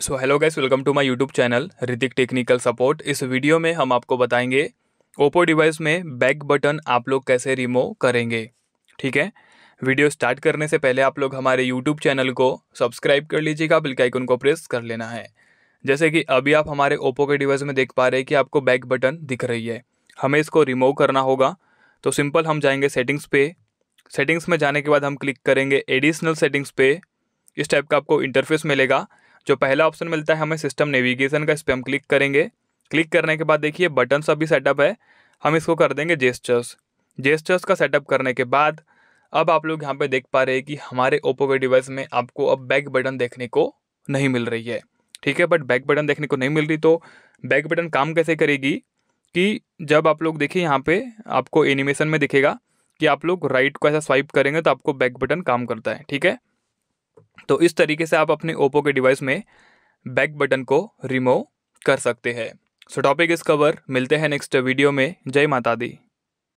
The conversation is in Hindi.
so hello guys welcome to my YouTube channel Hritik technical support इस वीडियो में हम आपको बताएंगे ओप्पो डिवाइस में बैक बटन आप लोग कैसे रिमूव करेंगे ठीक है वीडियो स्टार्ट करने से पहले आप लोग हमारे यूट्यूब चैनल को सब्सक्राइब कर लीजिएगा बिल्कुल आइकन को प्रेस कर लेना है जैसे कि अभी आप हमारे ओप्पो के डिवाइस में देख पा रहे हैं कि आपको बैक बटन दिख रही है हमें इसको रिमूव करना होगा तो सिंपल हम जाएंगे सेटिंग्स पे सेटिंग्स में जाने के बाद हम क्लिक करेंगे एडिशनल सेटिंग्स पे इस टाइप का आपको इंटरफेस मिलेगा जो पहला ऑप्शन मिलता है हमें सिस्टम नेविगेशन का इस पर हम क्लिक करेंगे क्लिक करने के बाद देखिए बटन सब भी सेटअप है हम इसको कर देंगे जेस्टर्स जेस्टर्स का सेटअप करने के बाद अब आप लोग यहाँ पे देख पा रहे हैं कि हमारे ओप्पो के डिवाइस में आपको अब बैक बटन देखने को नहीं मिल रही है ठीक है बट बैक बटन देखने को नहीं मिल रही तो बैक बटन काम कैसे करेगी कि जब आप लोग देखिए यहाँ पे आपको एनिमेशन में दिखेगा कि आप लोग राइट को ऐसा स्वाइप करेंगे तो आपको बैक बटन काम करता है ठीक है तो इस तरीके से आप अपने ओप्पो के डिवाइस में बैक बटन को रिमूव कर सकते हैं सो टॉपिक इस कवर मिलते हैं नेक्स्ट वीडियो में जय माता दी